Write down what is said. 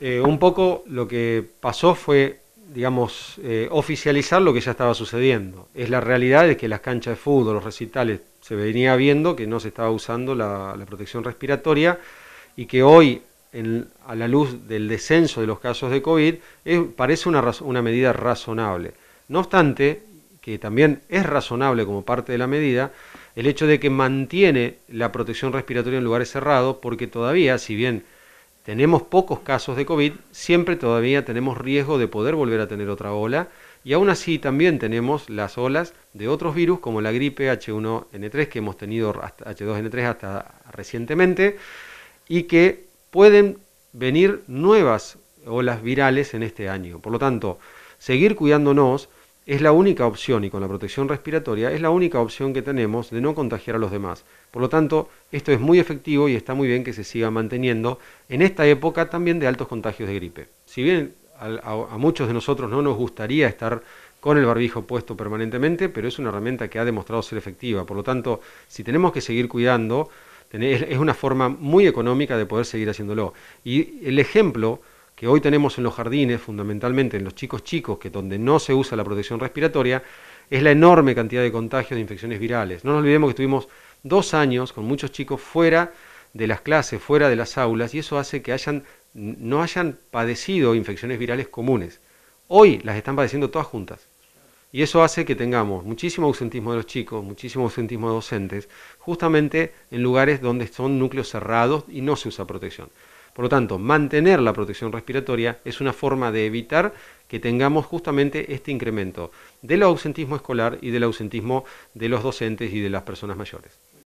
Eh, un poco lo que pasó fue, digamos, eh, oficializar lo que ya estaba sucediendo. Es la realidad de que las canchas de fútbol, los recitales, se venía viendo que no se estaba usando la, protección respiratoria y que hoy, a la luz del descenso de los casos de COVID, parece una, una medida razonable. No obstante, que también es razonable como parte de la medida, el hecho de que mantiene la protección respiratoria en lugares cerrados, porque todavía, si bien tenemos pocos casos de COVID, siempre todavía tenemos riesgo de poder volver a tener otra ola y aún así también tenemos las olas de otros virus como la gripe H1N3 que hemos tenido hasta H2N3 hasta recientemente y que pueden venir nuevas olas virales en este año. Por lo tanto, seguir cuidándonos es la única opción y con la protección respiratoria es la única opción que tenemos de no contagiar a los demás. Por lo tanto, esto es muy efectivo y está muy bien que se siga manteniendo en esta época también de altos contagios de gripe. Si bien a, muchos de nosotros no nos gustaría estar con el barbijo puesto permanentemente, pero es una herramienta que ha demostrado ser efectiva. Por lo tanto, si tenemos que seguir cuidando, es una forma muy económica de poder seguir haciéndolo. Y el ejemplo que hoy tenemos en los jardines, fundamentalmente en los chicos chicos, que donde no se usa la protección respiratoria, es la enorme cantidad de contagios de infecciones virales. No nos olvidemos que estuvimos dos años con muchos chicos fuera de las clases, fuera de las aulas, y eso hace que no hayan padecido infecciones virales comunes. Hoy las están padeciendo todas juntas. Y eso hace que tengamos muchísimo ausentismo de los chicos, muchísimo ausentismo de docentes, justamente en lugares donde son núcleos cerrados y no se usa protección. Por lo tanto, mantener la protección respiratoria es una forma de evitar que tengamos justamente este incremento del ausentismo escolar y del ausentismo de los docentes y de las personas mayores.